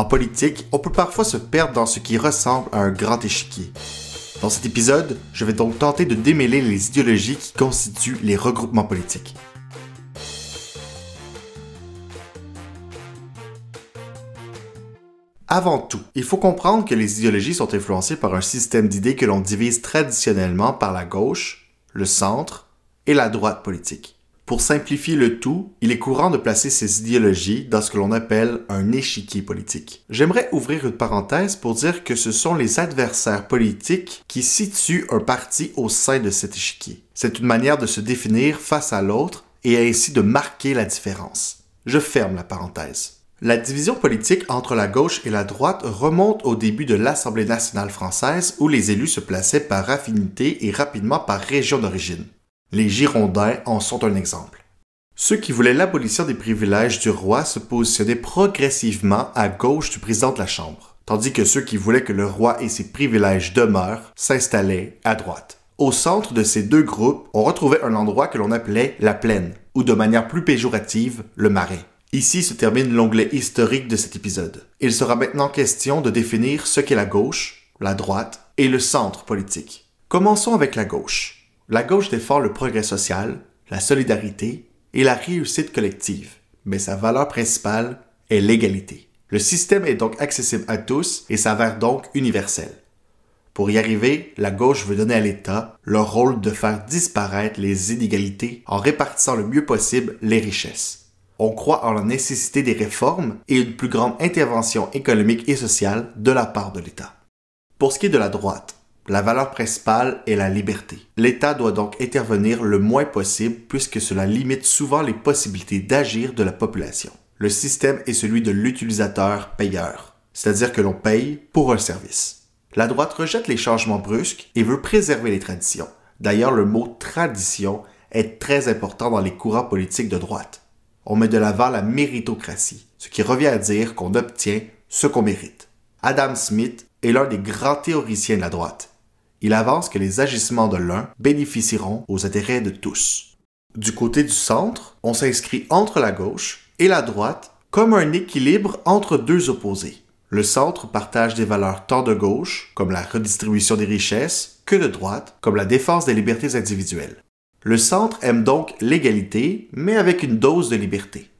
En politique, on peut parfois se perdre dans ce qui ressemble à un grand échiquier. Dans cet épisode, je vais donc tenter de démêler les idéologies qui constituent les regroupements politiques. Avant tout, il faut comprendre que les idéologies sont influencées par un système d'idées que l'on divise traditionnellement par la gauche, le centre et la droite politique. Pour simplifier le tout, il est courant de placer ces idéologies dans ce que l'on appelle un échiquier politique. J'aimerais ouvrir une parenthèse pour dire que ce sont les adversaires politiques qui situent un parti au sein de cet échiquier. C'est une manière de se définir face à l'autre et ainsi de marquer la différence. Je ferme la parenthèse. La division politique entre la gauche et la droite remonte au début de l'Assemblée nationale française où les élus se plaçaient par affinité et rapidement par région d'origine. Les Girondins en sont un exemple. Ceux qui voulaient l'abolition des privilèges du roi se positionnaient progressivement à gauche du président de la Chambre, tandis que ceux qui voulaient que le roi et ses privilèges demeurent s'installaient à droite. Au centre de ces deux groupes, on retrouvait un endroit que l'on appelait la plaine, ou de manière plus péjorative, le marais. Ici se termine l'onglet historique de cet épisode. Il sera maintenant question de définir ce qu'est la gauche, la droite et le centre politique. Commençons avec la gauche. La gauche défend le progrès social, la solidarité et la réussite collective, mais sa valeur principale est l'égalité. Le système est donc accessible à tous et s'avère donc universel. Pour y arriver, la gauche veut donner à l'État le rôle de faire disparaître les inégalités en répartissant le mieux possible les richesses. On croit en la nécessité des réformes et une plus grande intervention économique et sociale de la part de l'État. Pour ce qui est de la droite, la valeur principale est la liberté. L'État doit donc intervenir le moins possible puisque cela limite souvent les possibilités d'agir de la population. Le système est celui de l'utilisateur-payeur, c'est-à-dire que l'on paye pour un service. La droite rejette les changements brusques et veut préserver les traditions. D'ailleurs, le mot tradition est très important dans les courants politiques de droite. On met de l'avant la méritocratie, ce qui revient à dire qu'on obtient ce qu'on mérite. Adam Smith est l'un des grands théoriciens de la droite. Il avance que les agissements de l'un bénéficieront aux intérêts de tous. Du côté du centre, on s'inscrit entre la gauche et la droite comme un équilibre entre deux opposés. Le centre partage des valeurs tant de gauche, comme la redistribution des richesses, que de droite, comme la défense des libertés individuelles. Le centre aime donc l'égalité, mais avec une dose de liberté.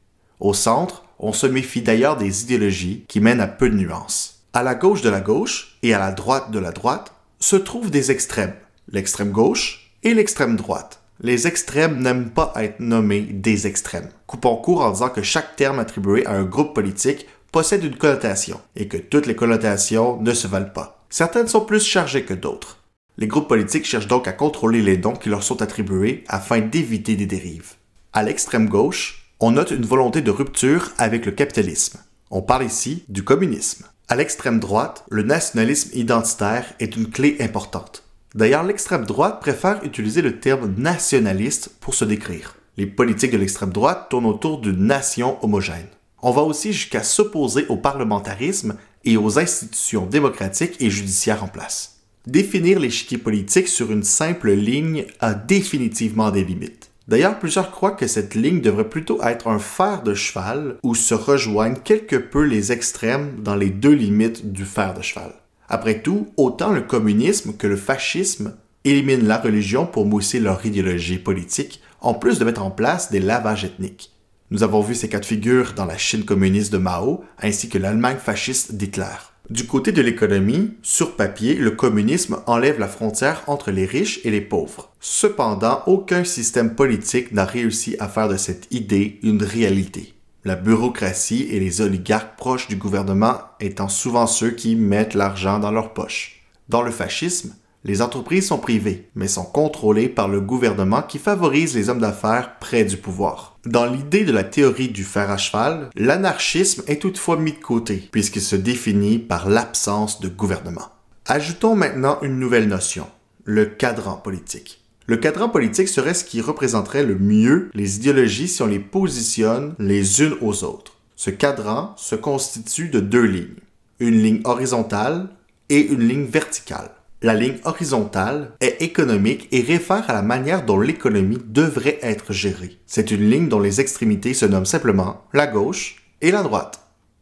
Au centre, on se méfie d'ailleurs des idéologies qui mènent à peu de nuances. À la gauche de la gauche et à la droite de la droite, se trouvent des extrêmes, l'extrême gauche et l'extrême droite. Les extrêmes n'aiment pas être nommés des extrêmes. Coupons court en disant que chaque terme attribué à un groupe politique possède une connotation et que toutes les connotations ne se valent pas. Certaines sont plus chargées que d'autres. Les groupes politiques cherchent donc à contrôler les dons qui leur sont attribués afin d'éviter des dérives. À l'extrême gauche, on note une volonté de rupture avec le capitalisme. On parle ici du communisme. À l'extrême droite, le nationalisme identitaire est une clé importante. D'ailleurs, l'extrême droite préfère utiliser le terme nationaliste pour se décrire. Les politiques de l'extrême droite tournent autour d'une nation homogène. On va aussi jusqu'à s'opposer au parlementarisme et aux institutions démocratiques et judiciaires en place. Définir l'échiquier politique sur une simple ligne a définitivement des limites. D'ailleurs, plusieurs croient que cette ligne devrait plutôt être un fer de cheval où se rejoignent quelque peu les extrêmes dans les deux limites du fer de cheval. Après tout, autant le communisme que le fascisme éliminent la religion pour mousser leur idéologie politique, en plus de mettre en place des lavages ethniques. Nous avons vu ces quatre figures dans la Chine communiste de Mao, ainsi que l'Allemagne fasciste d'Hitler. Du côté de l'économie, sur papier, le communisme enlève la frontière entre les riches et les pauvres. Cependant, aucun système politique n'a réussi à faire de cette idée une réalité. La bureaucratie et les oligarques proches du gouvernement étant souvent ceux qui mettent l'argent dans leurs poches. Dans le fascisme, les entreprises sont privées, mais sont contrôlées par le gouvernement qui favorise les hommes d'affaires près du pouvoir. Dans l'idée de la théorie du fer à cheval, l'anarchisme est toutefois mis de côté, puisqu'il se définit par l'absence de gouvernement. Ajoutons maintenant une nouvelle notion, le cadran politique. Le cadran politique serait ce qui représenterait le mieux les idéologies si on les positionne les unes aux autres. Ce cadran se constitue de deux lignes, une ligne horizontale et une ligne verticale. La ligne horizontale est économique et réfère à la manière dont l'économie devrait être gérée. C'est une ligne dont les extrémités se nomment simplement la gauche et la droite.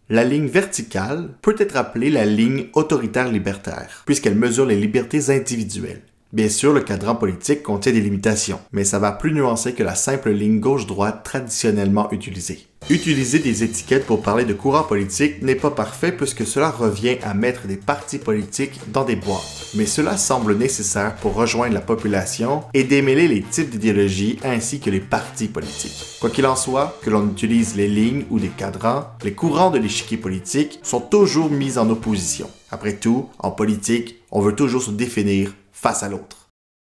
La ligne verticale peut être appelée la ligne autoritaire-libertaire, puisqu'elle mesure les libertés individuelles. Bien sûr, le cadran politique contient des limitations, mais ça va plus nuancer que la simple ligne gauche-droite traditionnellement utilisée. Utiliser des étiquettes pour parler de courant politique n'est pas parfait puisque cela revient à mettre des partis politiques dans des boîtes mais cela semble nécessaire pour rejoindre la population et démêler les types d'idéologies ainsi que les partis politiques. Quoi qu'il en soit, que l'on utilise les lignes ou des cadrans, les courants de l'échiquier politique sont toujours mis en opposition. Après tout, en politique, on veut toujours se définir face à l'autre.